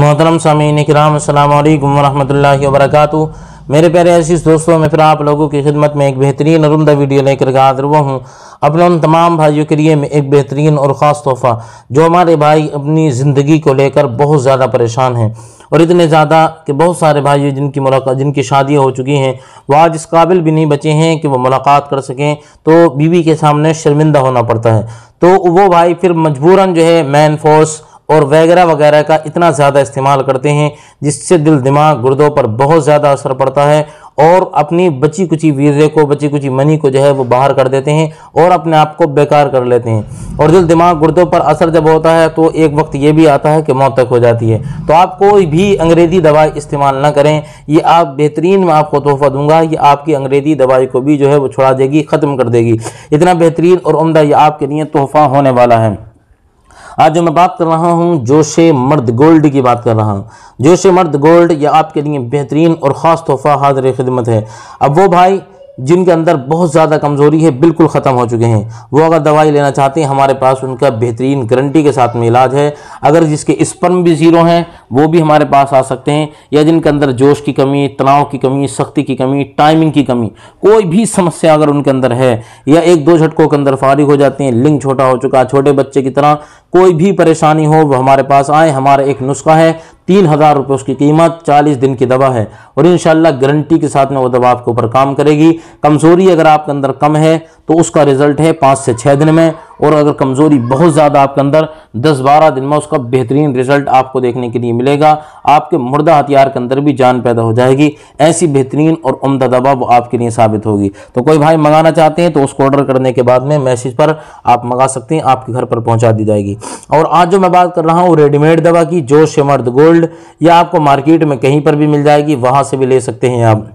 मोहतरम सामीन कराम अल्लाम वरहमल वरक मेरे प्यारे ऐसी दोस्तों में फिर आप लोगों की खिदमत में एक बेहतरीन और उमदा वीडियो लेकर हाजिर हुआ हूँ अपने उन तमाम भाइयों के लिए मैं एक बेहतरीन और ख़ास तोहफ़ा जो हमारे भाई अपनी ज़िंदगी को लेकर बहुत ज़्यादा परेशान हैं और इतने ज़्यादा कि बहुत सारे भाई जिनकी मुलाकात जिनकी शादियाँ हो चुकी हैं वो आज इस काबिल भी नहीं बचे हैं कि वो मुलाकात कर सकें तो बीवी के सामने शर्मिंदा होना पड़ता है तो वो भाई फिर मजबूरन जो है मैन फोर्स और वगैरह वगैरह का इतना ज़्यादा इस्तेमाल करते हैं जिससे दिल दिमाग गुर्दों पर बहुत ज़्यादा असर पड़ता है और अपनी बची कुची वीरे को बची कुची मनी को जो है वो बाहर कर देते हैं और अपने आप को बेकार कर लेते हैं और दिल दिमाग गुर्दों पर असर जब होता है तो एक वक्त ये भी आता है कि मौत तक हो जाती है तो आप कोई भी अंग्रेज़ी दवाई इस्तेमाल ना करें ये आप बेहतरीन मैं आपको तोहफा दूंगा ये आपकी अंग्रेज़ी दवाई को भी जो है वो छुड़ा देगी ख़त्म कर देगी इतना बेहतरीन और उमदा ये आपके लिए तोहफा होने वाला है आज जो मैं बात कर रहा हूँ जोश मर्द गोल्ड की बात कर रहा हूँ जोश मर्द गोल्ड यह आपके लिए बेहतरीन और ख़ास तोहफ़ा हाजिर खिदमत है अब वो भाई जिनके अंदर बहुत ज़्यादा कमज़ोरी है बिल्कुल ख़त्म हो चुके हैं वो अगर दवाई लेना चाहते हैं हमारे पास उनका बेहतरीन गारंटी के साथ में इलाज है अगर जिसके स्पर्म भी ज़ीरो हैं वो भी हमारे पास आ सकते हैं या जिनके अंदर जोश की कमी तनाव की कमी सख्ती की कमी टाइमिंग की कमी कोई भी समस्या अगर उनके अंदर है या एक दो झटकों के अंदर फारिग हो जाते हैं लिंग छोटा हो चुका छोटे बच्चे की तरह कोई भी परेशानी हो वो हमारे पास आए हमारा एक नुस्खा है तीन हज़ार रुपये उसकी कीमत चालीस दिन की दवा है और इन गारंटी के साथ में वो दवा आपके ऊपर काम करेगी कमज़ोरी अगर आपके अंदर कम है तो उसका रिजल्ट है पाँच से छः दिन में और अगर कमज़ोरी बहुत ज़्यादा आपके अंदर 10-12 दिन में उसका बेहतरीन रिजल्ट आपको देखने के लिए मिलेगा आपके मुर्दा हथियार के अंदर भी जान पैदा हो जाएगी ऐसी बेहतरीन और उमदा दवा वो आपके लिए साबित होगी तो कोई भाई मंगाना चाहते हैं तो उसको ऑर्डर करने के बाद में मैसेज पर आप मंगा सकते हैं आपके घर पर पहुँचा दी जाएगी और आज जो मैं बात कर रहा हूँ रेडीमेड दवा की जोश मर्द गोल्ड या आपको मार्केट में कहीं पर भी मिल जाएगी वहाँ से भी ले सकते हैं आप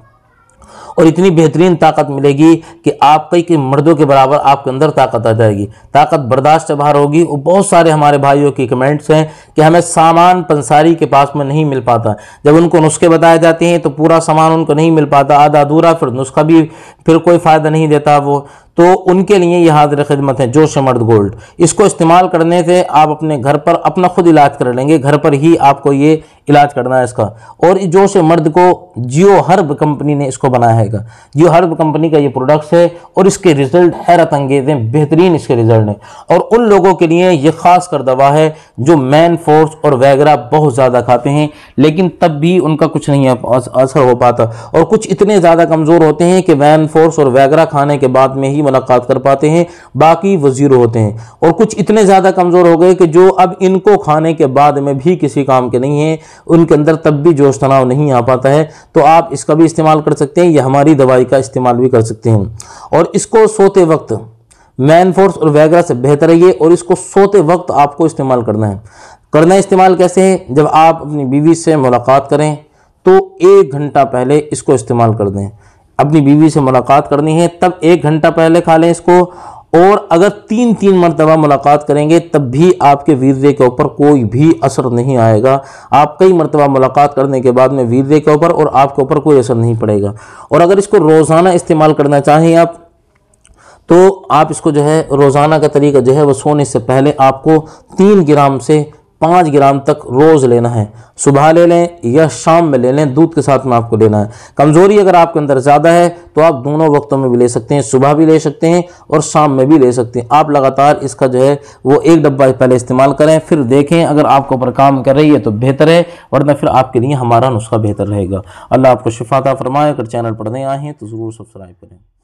और इतनी बेहतरीन ताकत मिलेगी कि आप कई कई मर्दों के बराबर आपके अंदर ताकत आ जाएगी ताकत बर्दाश्त बाहर होगी और बहुत सारे हमारे भाइयों की कमेंट्स हैं कि हमें सामान पंसारी के पास में नहीं मिल पाता जब उनको नुस्खे बताए जाते हैं तो पूरा सामान उनको नहीं मिल पाता आधा अधूरा फिर नुस्खा भी फिर कोई फ़ायदा नहीं देता वो तो उनके लिए ये हाजिर खिदमत है जोश मर्द गोल्ड इसको इस्तेमाल करने से आप अपने घर पर अपना ख़ुद इलाज कर लेंगे घर पर ही आपको ये इलाज करना है इसका और इस जोश मर्द को जियो हर्ब कंपनी ने इसको बनाया है जियो हर्ब कंपनी का ये प्रोडक्ट्स है और इसके रिजल्ट हैरत अंगेज हैं बेहतरीन इसके रिजल्ट हैं और उन लोगों के लिए ये ख़ास कर दवा है जो मैन फोर्स और वैगरा बहुत ज़्यादा खाते हैं लेकिन तब भी उनका कुछ नहीं असर हो पाता और कुछ इतने ज़्यादा कमज़ोर होते हैं कि मैन फोर्स और वैगरा खाने के बाद में ही मुलाकात कर पाते हैं बाकी वजीर होते हैं और कुछ इतने ज़्यादा कमज़ोर हो गए कि जो अब इनको खाने के बाद में भी किसी काम के नहीं हैं उनके अंदर तब भी जोश तनाव नहीं आ पाता है तो आप इसका भी इस्तेमाल कर सकते हैं या हमारी दवाई का इस्तेमाल भी कर सकते हैं और इसको सोते वक्त मैन फोर्स और वैगरा से बेहतर है ये और इसको सोते वक्त आपको इस्तेमाल करना है करना इस्तेमाल कैसे है जब आप अपनी बीवी से मुलाकात करें तो एक घंटा पहले इसको इस्तेमाल कर दें अपनी बीवी से मुलाकात करनी है तब एक घंटा पहले खा लें इसको और अगर तीन तीन मरतबा मुलाकात करेंगे तब भी आपके वीरजे के ऊपर कोई भी असर नहीं आएगा आप कई मरतबा मुलाकात करने के बाद में वीरजे के ऊपर और आपके ऊपर कोई असर नहीं पड़ेगा और अगर इसको रोज़ाना इस्तेमाल करना चाहें आप तो आप इसको जो है रोज़ाना का तरीका जो है वो सोने से पहले आपको तीन ग्राम से पाँच ग्राम तक रोज़ लेना है सुबह ले लें या शाम में ले लें दूध के साथ में आपको लेना है कमज़ोरी अगर आपके अंदर ज़्यादा है तो आप दोनों वक्तों में भी ले सकते हैं सुबह भी ले सकते हैं और शाम में भी ले सकते हैं आप लगातार इसका जो है वो एक डब्बा पहले इस्तेमाल करें फिर देखें अगर आपके ऊपर काम कर रही है तो बेहतर है वरना फिर आपके लिए हमारा नुस्खा बेहतर रहेगा अल्लाह आपको शिफाता फरमाए अगर चैनल पर नए आए हैं तो ज़रूर सब्सक्राइब करें